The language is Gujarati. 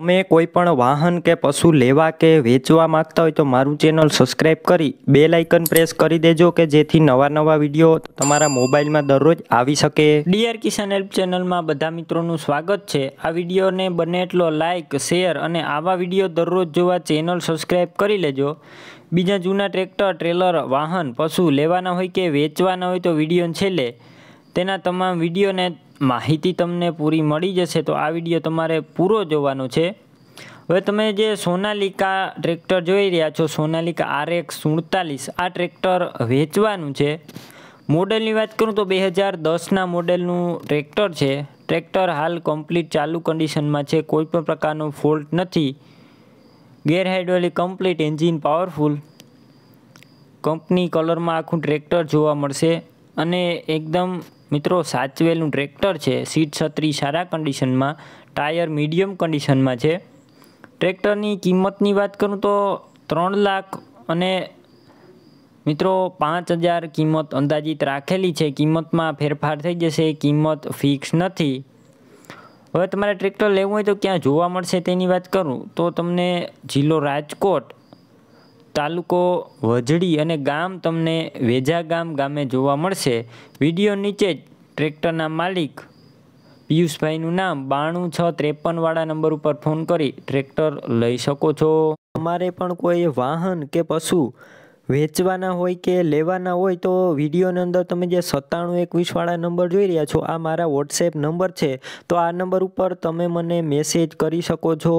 તમે કોઈ પણ વાહન કે પશુ લેવા કે વેચવા માંગતા હોય તો મારું ચેનલ સબસ્ક્રાઈબ કરી બે લાઇકન પ્રેસ કરી દેજો કે જેથી નવા નવા વિડીયો તમારા મોબાઈલમાં દરરોજ આવી શકે ડીઆર કિસાન હેલ્પ ચેનલમાં બધા મિત્રોનું સ્વાગત છે આ વિડીયોને બને એટલો લાઇક શેર અને આવા વિડીયો દરરોજ જોવા ચેનલ સબસ્ક્રાઈબ કરી લેજો બીજા જૂના ટ્રેક્ટર ટ્રેલર વાહન પશુ લેવાના હોય કે વેચવાના હોય તો વિડીયોને છેલ્લે તેના તમામ વિડીયોને માહિતી તમને પૂરી મળી જશે તો આ વિડીયો તમારે પૂરો જોવાનો છે હવે તમે જે સોનાલિકા ટ્રેક્ટર જોઈ રહ્યા છો સોનાલિકા આરએક્સ સુડતાલીસ આ ટ્રેક્ટર વેચવાનું છે મોડેલની વાત કરું તો બે હજાર દસના મોડેલનું ટ્રેક્ટર છે ટ્રેક્ટર હાલ કમ્પ્લીટ ચાલુ કન્ડિશનમાં છે કોઈ પણ પ્રકારનો ફોલ્ટ નથી gear hydraulic complete engine powerful company કલરમાં આખું ટ્રેક્ટર જોવા મળશે અને એકદમ મિત્રો સાચવેલું ટ્રેક્ટર છે સીટ છત્રી સારા કન્ડિશનમાં ટાયર મીડિયમ કન્ડિશનમાં છે ટ્રેક્ટરની કિંમતની વાત કરું તો ત્રણ લાખ અને મિત્રો પાંચ હજાર કિંમત અંદાજિત રાખેલી છે કિંમતમાં ફેરફાર થઈ જશે કિંમત ફિક્સ નથી હવે તમારે ટ્રેક્ટર લેવું હોય તો ક્યાં જોવા મળશે તેની વાત કરું તો તમને જિલ્લો રાજકોટ તાલુકો વજડી અને ગામ તમને વેજા ગામ ગામે જોવા મળશે વિડીયો નીચે જ ટ્રેક્ટરના માલિક પિયુષભાઈનું નામ બાણું છ ત્રેપનવાળા નંબર ઉપર ફોન કરી ટ્રેક્ટર લઈ શકો છો અમારે પણ કોઈ વાહન કે પશુ વેચવાના હોય કે લેવાના હોય તો વિડીયોની અંદર તમે જે સત્તાણું એકવીસવાળા નંબર જોઈ રહ્યા છો આ મારા વોટ્સએપ નંબર છે તો આ નંબર ઉપર તમે મને મેસેજ કરી શકો છો